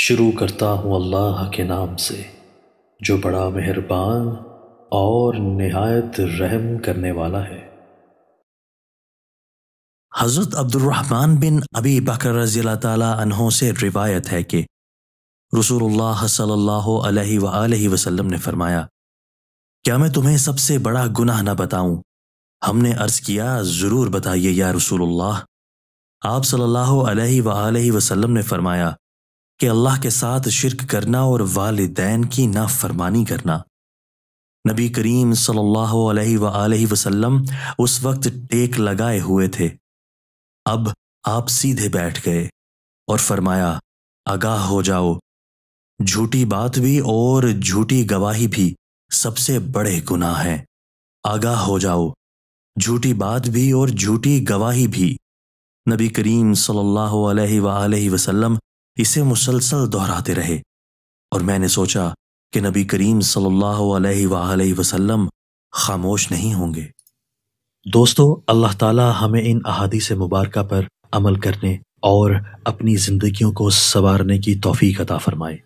शुरू करता हूँ अल्लाह के नाम से जो बड़ा मेहरबान और नहायत रहम करने वाला है हज़रत अब्दुलरहमान बिन अबी बकर रजील तहों से रिवायत है कि रसूलुल्लाह सल्लल्लाहु अलैहि वसल्लम ने फरमाया क्या मैं तुम्हें सबसे बड़ा गुनाह ना बताऊं हमने अर्ज किया ज़रूर बताइए या रसूलुल्लाह आप सल्लल्लाहु अलैहि वसल्लम ने फरमाया कि अल्लाह के साथ शिरक करना और वालदेन की नाफरमानी करना नबी करीम सल्लल्लाहु अलैहि वसल्लम उस वक्त टेक लगाए हुए थे अब आप सीधे बैठ गए और फरमाया आगाह हो जाओ झूठी बात भी और झूठी गवाही भी सबसे बड़े गुनाह हैं आगाह हो जाओ झूठी बात भी और झूठी गवाही भी नबी करीम सल्लल्लाहु अलैहि वसल्लम इसे मुसलसल दोहराते रहे और मैंने सोचा कि नबी करीम सल्लल्लाहु अलैहि वसल्लम खामोश नहीं होंगे दोस्तों अल्लाह ताला हमें इन अहादी से मुबारक पर अमल करने और अपनी ज़िंदगियों को संवारने की तोफ़ी अदा फरमाए